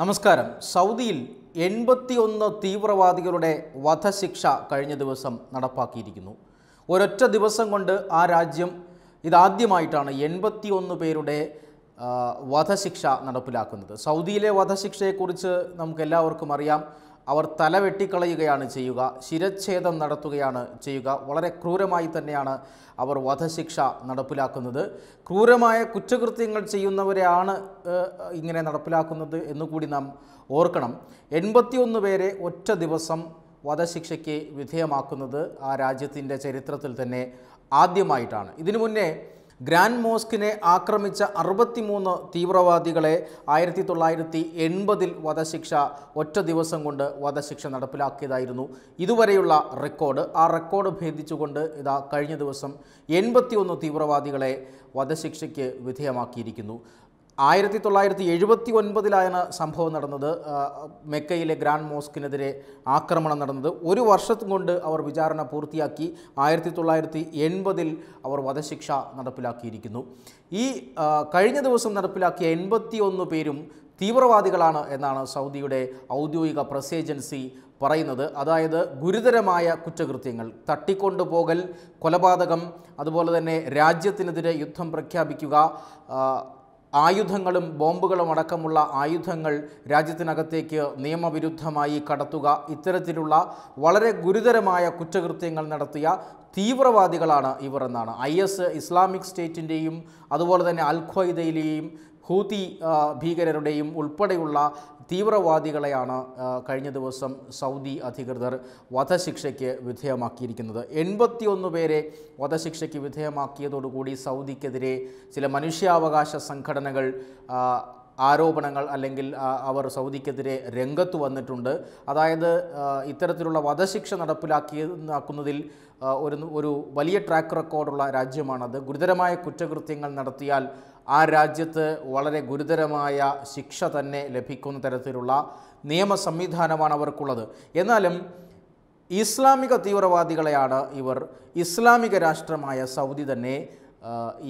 നമസ്കാരം സൗദിയിൽ എൺപത്തിയൊന്ന് തീവ്രവാദികളുടെ വധശിക്ഷ കഴിഞ്ഞ ദിവസം നടപ്പാക്കിയിരിക്കുന്നു ഒരൊറ്റ ദിവസം കൊണ്ട് ആ രാജ്യം ഇതാദ്യമായിട്ടാണ് എൺപത്തിയൊന്ന് പേരുടെ വധശിക്ഷ നടപ്പിലാക്കുന്നത് സൗദിയിലെ വധശിക്ഷയെക്കുറിച്ച് നമുക്കെല്ലാവർക്കും അറിയാം അവർ തല വെട്ടിക്കളയുകയാണ് ചെയ്യുക ശിരച്ഛേദം നടത്തുകയാണ് ചെയ്യുക വളരെ ക്രൂരമായി തന്നെയാണ് അവർ വധശിക്ഷ നടപ്പിലാക്കുന്നത് ക്രൂരമായ കുറ്റകൃത്യങ്ങൾ ചെയ്യുന്നവരെയാണ് ഇങ്ങനെ നടപ്പിലാക്കുന്നത് എന്നുകൂടി നാം ഓർക്കണം എൺപത്തിയൊന്ന് പേരെ ഒറ്റ ദിവസം വധശിക്ഷയ്ക്ക് വിധേയമാക്കുന്നത് ആ രാജ്യത്തിൻ്റെ ചരിത്രത്തിൽ തന്നെ ആദ്യമായിട്ടാണ് ഇതിനു മുന്നേ ഗ്രാൻഡ് മോസ്കിനെ ആക്രമിച്ച അറുപത്തിമൂന്ന് തീവ്രവാദികളെ ആയിരത്തി തൊള്ളായിരത്തി എൺപതിൽ വധശിക്ഷ ഒറ്റ ദിവസം കൊണ്ട് വധശിക്ഷ നടപ്പിലാക്കിയതായിരുന്നു ഇതുവരെയുള്ള റെക്കോർഡ് ആ റെക്കോർഡ് ഭേദിച്ചുകൊണ്ട് ഇതാ കഴിഞ്ഞ ദിവസം എൺപത്തിയൊന്ന് തീവ്രവാദികളെ വധശിക്ഷയ്ക്ക് വിധേയമാക്കിയിരിക്കുന്നു ആയിരത്തി തൊള്ളായിരത്തി എഴുപത്തി ഒൻപതിലാണ് സംഭവം നടന്നത് മെക്കയിലെ ഗ്രാൻഡ് മോസ്കിനെതിരെ ആക്രമണം നടന്നത് ഒരു വർഷത്തും കൊണ്ട് അവർ വിചാരണ പൂർത്തിയാക്കി ആയിരത്തി തൊള്ളായിരത്തി എൺപതിൽ അവർ വധശിക്ഷ നടപ്പിലാക്കിയിരിക്കുന്നു ഈ കഴിഞ്ഞ ദിവസം നടപ്പിലാക്കിയ എൺപത്തി ഒന്ന് പേരും തീവ്രവാദികളാണ് എന്നാണ് സൗദിയുടെ ഔദ്യോഗിക പ്രസ് ഏജൻസി പറയുന്നത് അതായത് ഗുരുതരമായ കുറ്റകൃത്യങ്ങൾ തട്ടിക്കൊണ്ടുപോകൽ കൊലപാതകം അതുപോലെ തന്നെ രാജ്യത്തിനെതിരെ യുദ്ധം പ്രഖ്യാപിക്കുക ആയുധങ്ങളും ബോംബുകളും അടക്കമുള്ള ആയുധങ്ങൾ രാജ്യത്തിനകത്തേക്ക് നിയമവിരുദ്ധമായി കടത്തുക ഇത്തരത്തിലുള്ള വളരെ ഗുരുതരമായ കുറ്റകൃത്യങ്ങൾ നടത്തിയ തീവ്രവാദികളാണ് ഇവർ എന്നാണ് ഐ എസ് ഇസ്ലാമിക് സ്റ്റേറ്റിൻ്റെയും അതുപോലെ തന്നെ അൽ ഹൂതി ഭീകരരുടെയും ഉൾപ്പെടെയുള്ള തീവ്രവാദികളെയാണ് കഴിഞ്ഞ ദിവസം സൗദി അധികൃതർ വധശിക്ഷയ്ക്ക് വിധേയമാക്കിയിരിക്കുന്നത് എൺപത്തിയൊന്ന് പേരെ വധശിക്ഷയ്ക്ക് വിധേയമാക്കിയതോടുകൂടി സൗദിക്കെതിരെ ചില മനുഷ്യാവകാശ സംഘടനകൾ ആരോപണങ്ങൾ അല്ലെങ്കിൽ അവർ സൗദിക്കെതിരെ രംഗത്ത് വന്നിട്ടുണ്ട് അതായത് ഇത്തരത്തിലുള്ള വധശിക്ഷ ആക്കുന്നതിൽ ഒരു ഒരു വലിയ ട്രാക്ക് റെക്കോർഡുള്ള രാജ്യമാണത് ഗുരുതരമായ കുറ്റകൃത്യങ്ങൾ നടത്തിയാൽ ആ രാജ്യത്ത് വളരെ ഗുരുതരമായ ശിക്ഷ തന്നെ ലഭിക്കുന്ന തരത്തിലുള്ള നിയമ സംവിധാനമാണ് അവർക്കുള്ളത് എന്നാലും ഇസ്ലാമിക തീവ്രവാദികളെയാണ് ഇവർ ഇസ്ലാമിക രാഷ്ട്രമായ സൗദി തന്നെ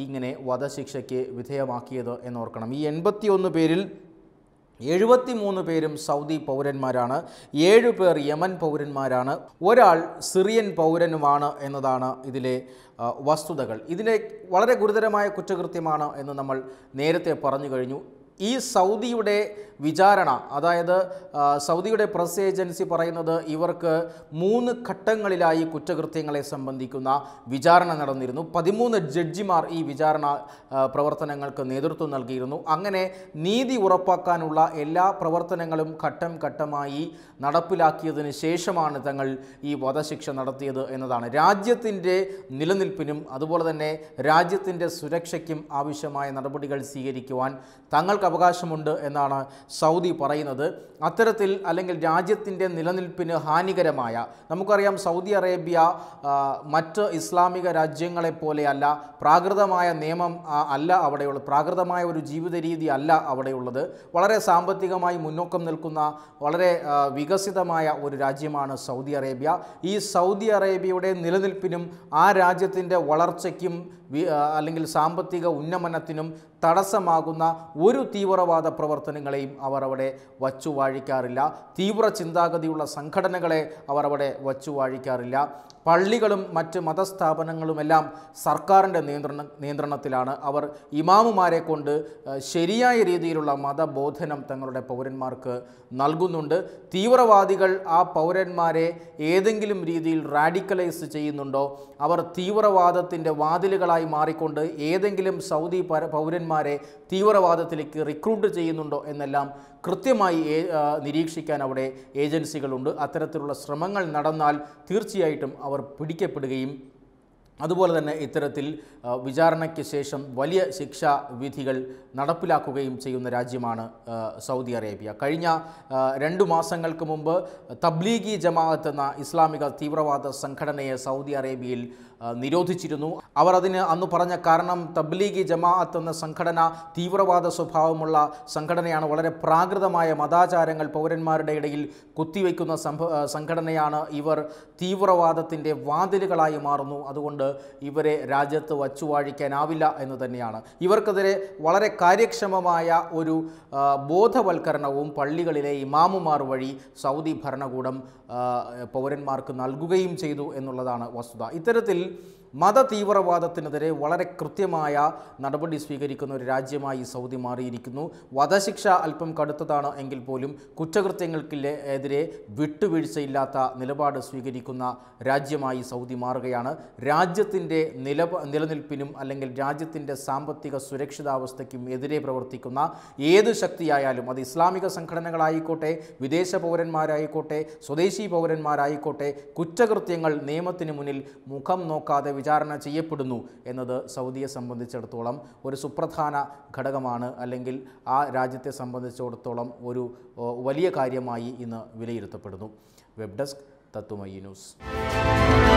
ഇങ്ങനെ വധശിക്ഷയ്ക്ക് വിധേയമാക്കിയത് എന്നോർക്കണം ഈ എൺപത്തിയൊന്ന് പേരിൽ എഴുപത്തി മൂന്ന് പേരും സൗദി പൗരന്മാരാണ് ഏഴ് പേർ യമൻ പൗരന്മാരാണ് ഒരാൾ സിറിയൻ പൗരനുമാണ് എന്നതാണ് ഇതിലെ വസ്തുതകൾ ഇതിലെ വളരെ ഗുരുതരമായ കുറ്റകൃത്യമാണ് എന്ന് നമ്മൾ നേരത്തെ പറഞ്ഞു കഴിഞ്ഞു ഈ സൗദിയുടെ വിചാരണ അതായത് സൗദിയുടെ പ്രസ് ഏജൻസി പറയുന്നത് ഇവർക്ക് മൂന്ന് ഘട്ടങ്ങളിലായി കുറ്റകൃത്യങ്ങളെ സംബന്ധിക്കുന്ന വിചാരണ നടന്നിരുന്നു പതിമൂന്ന് ജഡ്ജിമാർ ഈ വിചാരണ പ്രവർത്തനങ്ങൾക്ക് നേതൃത്വം നൽകിയിരുന്നു അങ്ങനെ നീതി ഉറപ്പാക്കാനുള്ള എല്ലാ പ്രവർത്തനങ്ങളും ഘട്ടം ഘട്ടമായി നടപ്പിലാക്കിയതിന് ശേഷമാണ് തങ്ങൾ ഈ വധശിക്ഷ നടത്തിയത് എന്നതാണ് രാജ്യത്തിൻ്റെ നിലനിൽപ്പിനും അതുപോലെ തന്നെ രാജ്യത്തിൻ്റെ സുരക്ഷയ്ക്കും ആവശ്യമായ നടപടികൾ സ്വീകരിക്കുവാൻ തങ്ങൾ ഒരാൾക്ക് അവകാശമുണ്ട് എന്നാണ് സൗദി പറയുന്നത് അത്തരത്തിൽ അല്ലെങ്കിൽ രാജ്യത്തിൻ്റെ നിലനിൽപ്പിന് ഹാനികരമായ നമുക്കറിയാം സൗദി അറേബ്യ മറ്റ് ഇസ്ലാമിക രാജ്യങ്ങളെ പോലെയല്ല പ്രാകൃതമായ നിയമം അല്ല അവിടെയുള്ളത് പ്രാകൃതമായ ഒരു ജീവിത രീതി അല്ല അവിടെയുള്ളത് വളരെ സാമ്പത്തികമായി മുന്നോക്കം നിൽക്കുന്ന വളരെ വികസിതമായ ഒരു രാജ്യമാണ് സൗദി അറേബ്യ ഈ സൗദി അറേബ്യയുടെ നിലനിൽപ്പിനും ആ രാജ്യത്തിൻ്റെ വളർച്ചയ്ക്കും അല്ലെങ്കിൽ സാമ്പത്തിക ഉന്നമനത്തിനും തടസ്സമാകുന്ന ഒരു തീവ്രവാദ പ്രവർത്തനങ്ങളെയും അവർ അവിടെ വച്ചു വാഴിക്കാറില്ല തീവ്ര ചിന്താഗതിയുള്ള സംഘടനകളെ അവർ അവിടെ വച്ചു വാഴിക്കാറില്ല പള്ളികളും മറ്റ് മതസ്ഥാപനങ്ങളുമെല്ലാം സർക്കാരിൻ്റെ നിയന്ത്രണ നിയന്ത്രണത്തിലാണ് അവർ ഇമാമുമാരെ കൊണ്ട് ശരിയായ രീതിയിലുള്ള മതബോധനം തങ്ങളുടെ പൗരന്മാർക്ക് നൽകുന്നുണ്ട് തീവ്രവാദികൾ ആ പൗരന്മാരെ ഏതെങ്കിലും രീതിയിൽ റാഡിക്കലൈസ് ചെയ്യുന്നുണ്ടോ അവർ തീവ്രവാദത്തിൻ്റെ വാതിലുകളായി കാരണമായി മാറിക്കൊണ്ട് ഏതെങ്കിലും സൗദി പൗരന്മാരെ തീവ്രവാദത്തിലേക്ക് റിക്രൂട്ട് ചെയ്യുന്നുണ്ടോ എന്നെല്ലാം കൃത്യമായി നിരീക്ഷിക്കാൻ അവിടെ ഏജൻസികളുണ്ട് അത്തരത്തിലുള്ള ശ്രമങ്ങൾ നടന്നാൽ തീർച്ചയായിട്ടും അവർ പിടിക്കപ്പെടുകയും അതുപോലെ തന്നെ ഇത്തരത്തിൽ വിചാരണയ്ക്ക് ശേഷം വലിയ ശിക്ഷാ വിധികൾ നടപ്പിലാക്കുകയും ചെയ്യുന്ന രാജ്യമാണ് സൗദി അറേബ്യ കഴിഞ്ഞ രണ്ടു മാസങ്ങൾക്ക് മുമ്പ് തബ്ലീഗി ജമാഅത്ത് എന്ന ഇസ്ലാമിക തീവ്രവാദ സംഘടനയെ സൗദി അറേബ്യയിൽ നിരോധിച്ചിരുന്നു അവർ അതിന് അന്ന് പറഞ്ഞ കാരണം തബ്ലീഗി ജമാഅത്ത് എന്ന സംഘടന തീവ്രവാദ സ്വഭാവമുള്ള സംഘടനയാണ് വളരെ പ്രാകൃതമായ മതാചാരങ്ങൾ പൗരന്മാരുടെ ഇടയിൽ കുത്തിവെക്കുന്ന സംഘടനയാണ് ഇവർ തീവ്രവാദത്തിൻ്റെ വാതിലുകളായി മാറുന്നു അതുകൊണ്ട് ഇവരെ രാജ്യത്ത് വച്ചുവാഴിക്കാനാവില്ല എന്ന് തന്നെയാണ് ഇവർക്കെതിരെ വളരെ കാര്യക്ഷമമായ ഒരു ബോധവൽക്കരണവും പള്ളികളിലെ ഇമാമുമാർ വഴി സൗദി ഭരണകൂടം പൗരന്മാർക്ക് നൽകുകയും ചെയ്തു എന്നുള്ളതാണ് വസ്തുത ഇത്തരത്തിൽ മത തീവ്രവാദത്തിനെതിരെ വളരെ കൃത്യമായ നടപടി സ്വീകരിക്കുന്ന ഒരു രാജ്യമായി സൗദി മാറിയിരിക്കുന്നു വധശിക്ഷ അല്പം കടുത്തതാണ് എങ്കിൽ പോലും കുറ്റകൃത്യങ്ങൾക്കിലെ എതിരെ വിട്ടുവീഴ്ചയില്ലാത്ത നിലപാട് സ്വീകരിക്കുന്ന രാജ്യമായി സൗദി മാറുകയാണ് രാജ്യത്തിൻ്റെ നില നിലനിൽപ്പിനും അല്ലെങ്കിൽ രാജ്യത്തിൻ്റെ സാമ്പത്തിക സുരക്ഷിതാവസ്ഥയ്ക്കും എതിരെ പ്രവർത്തിക്കുന്ന ഏത് ശക്തിയായാലും അത് ഇസ്ലാമിക സംഘടനകളായിക്കോട്ടെ വിദേശ പൗരന്മാരായിക്കോട്ടെ സ്വദേശി പൗരന്മാരായിക്കോട്ടെ കുറ്റകൃത്യങ്ങൾ നിയമത്തിന് മുന്നിൽ മുഖം നോക്കി നോക്കാതെ വിചാരണ ചെയ്യപ്പെടുന്നു എന്നത് സൗദിയെ സംബന്ധിച്ചിടത്തോളം ഒരു സുപ്രധാന ഘടകമാണ് അല്ലെങ്കിൽ ആ രാജ്യത്തെ സംബന്ധിച്ചിടത്തോളം ഒരു വലിയ കാര്യമായി ഇന്ന് വിലയിരുത്തപ്പെടുന്നു വെബ് ഡെസ്ക് തത്വമയി ന്യൂസ്